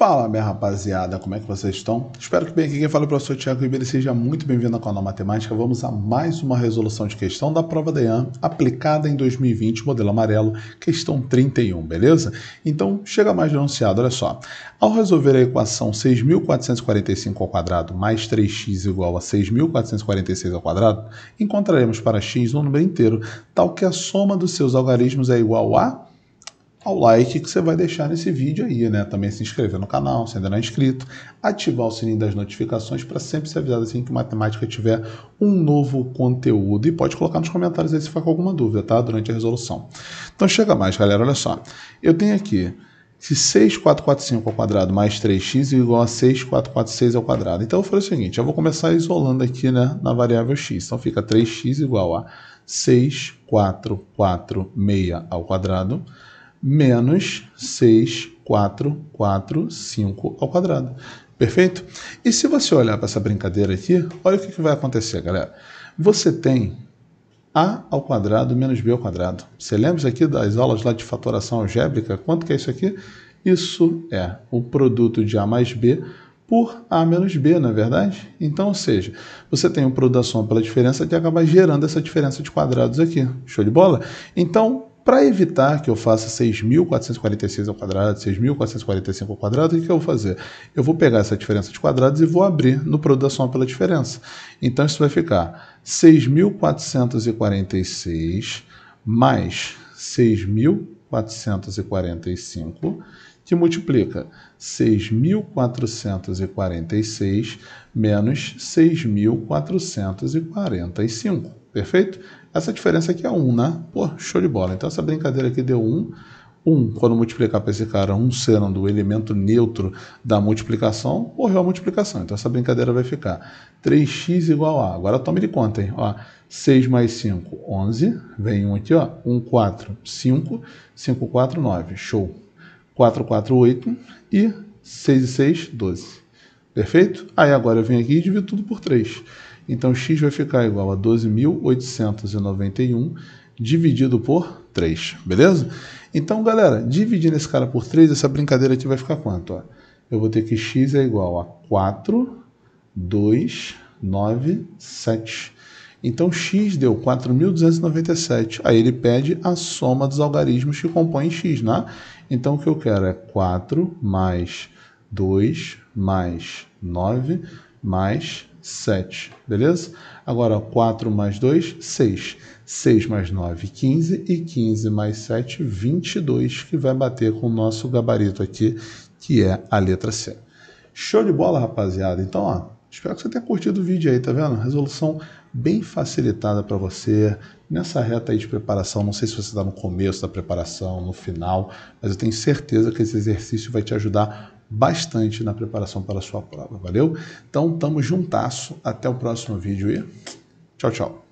Fala, minha rapaziada, como é que vocês estão? Espero que bem aqui. Quem fala é o professor Tiago Ribeiro seja muito bem-vindo ao canal Matemática. Vamos a mais uma resolução de questão da prova da IAM, aplicada em 2020, modelo amarelo, questão 31, beleza? Então, chega mais denunciado, olha só. Ao resolver a equação 6.445 ao quadrado mais 3x igual a 6.446 ao quadrado, encontraremos para x um número inteiro, tal que a soma dos seus algarismos é igual a ao like que você vai deixar nesse vídeo aí, né? Também se inscrever no canal, se ainda não é inscrito, ativar o sininho das notificações para sempre ser avisado assim que matemática tiver um novo conteúdo e pode colocar nos comentários aí se ficar com alguma dúvida, tá? Durante a resolução. Então chega mais, galera, olha só. Eu tenho aqui que 6445 ao quadrado mais 3x é igual a 6446 ao quadrado. Então eu falei o seguinte, eu vou começar isolando aqui, né, na variável x. Então fica 3x igual a 6446 ao quadrado menos 6, 4, 4, 5 ao quadrado. Perfeito? E se você olhar para essa brincadeira aqui, olha o que, que vai acontecer, galera. Você tem a ao quadrado menos b ao quadrado. Você lembra isso aqui das aulas lá de fatoração algébrica? Quanto que é isso aqui? Isso é o produto de a mais b por a menos b, não é verdade? Então, ou seja, você tem o produto da soma pela diferença que acaba gerando essa diferença de quadrados aqui. Show de bola? Então, para evitar que eu faça 6.446 ao quadrado, 6.445 ao quadrado, o que eu vou fazer? Eu vou pegar essa diferença de quadrados e vou abrir no produto da soma pela diferença. Então isso vai ficar 6.446 mais 6.000 445, que multiplica 6.446 menos 6.445, perfeito? Essa diferença aqui é 1, né? Pô, show de bola. Então essa brincadeira aqui deu 1, 1. Quando multiplicar para esse cara um seno do elemento neutro da multiplicação, morreu a multiplicação. Então essa brincadeira vai ficar 3x igual a. Agora tome de conta, hein? Ó, 6 mais 5, 11. Vem 1 aqui, ó. 1, 4, 5. 5, 4, 9. Show. 4, 4, 8. E 6 e 6, 12. Perfeito? Aí agora eu venho aqui e divido tudo por 3. Então, x vai ficar igual a 12.891 dividido por 3, beleza? Então, galera, dividindo esse cara por 3, essa brincadeira aqui vai ficar quanto? Ó? Eu vou ter que x é igual a 4, 2, 9, 7. Então, x deu 4.297. Aí ele pede a soma dos algarismos que compõem x, né? Então, o que eu quero é 4 mais 2 mais 9 mais 7, beleza? Agora, 4 mais 2, 6. 6 mais 9, 15. E 15 mais 7, 22, que vai bater com o nosso gabarito aqui, que é a letra C. Show de bola, rapaziada. Então, ó, espero que você tenha curtido o vídeo aí, tá vendo? Resolução bem facilitada para você. Nessa reta aí de preparação, não sei se você está no começo da preparação, no final, mas eu tenho certeza que esse exercício vai te ajudar bastante na preparação para a sua prova, valeu? Então, tamo juntasso, até o próximo vídeo e tchau, tchau!